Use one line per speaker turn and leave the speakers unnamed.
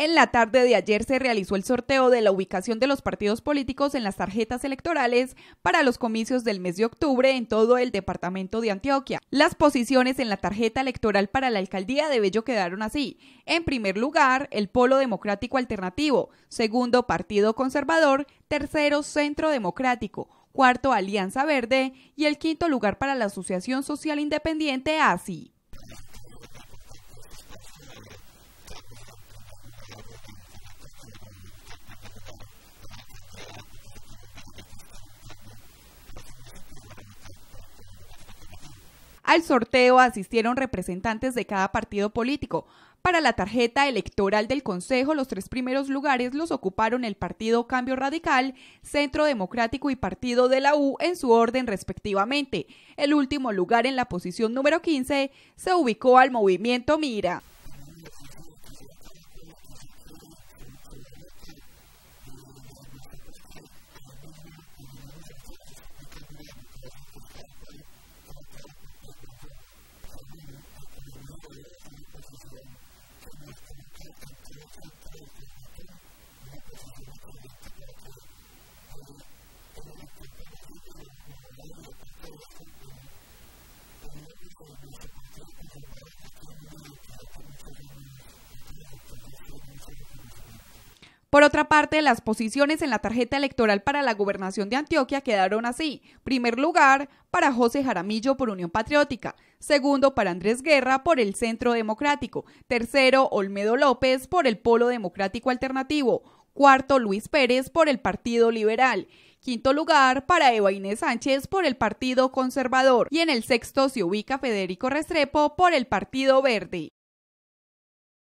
En la tarde de ayer se realizó el sorteo de la ubicación de los partidos políticos en las tarjetas electorales para los comicios del mes de octubre en todo el departamento de Antioquia. Las posiciones en la tarjeta electoral para la alcaldía de Bello quedaron así. En primer lugar, el Polo Democrático Alternativo, segundo Partido Conservador, tercero Centro Democrático, cuarto Alianza Verde y el quinto lugar para la Asociación Social Independiente ASI. Al sorteo asistieron representantes de cada partido político. Para la tarjeta electoral del Consejo, los tres primeros lugares los ocuparon el Partido Cambio Radical, Centro Democrático y Partido de la U en su orden respectivamente. El último lugar en la posición número 15 se ubicó al movimiento Mira. Por otra parte, las posiciones en la tarjeta electoral para la gobernación de Antioquia quedaron así. Primer lugar para José Jaramillo por Unión Patriótica, segundo para Andrés Guerra por el Centro Democrático, tercero Olmedo López por el Polo Democrático Alternativo, cuarto Luis Pérez por el Partido Liberal. Quinto lugar para Eva Inés Sánchez por el Partido Conservador y en el sexto se ubica Federico Restrepo por el Partido Verde.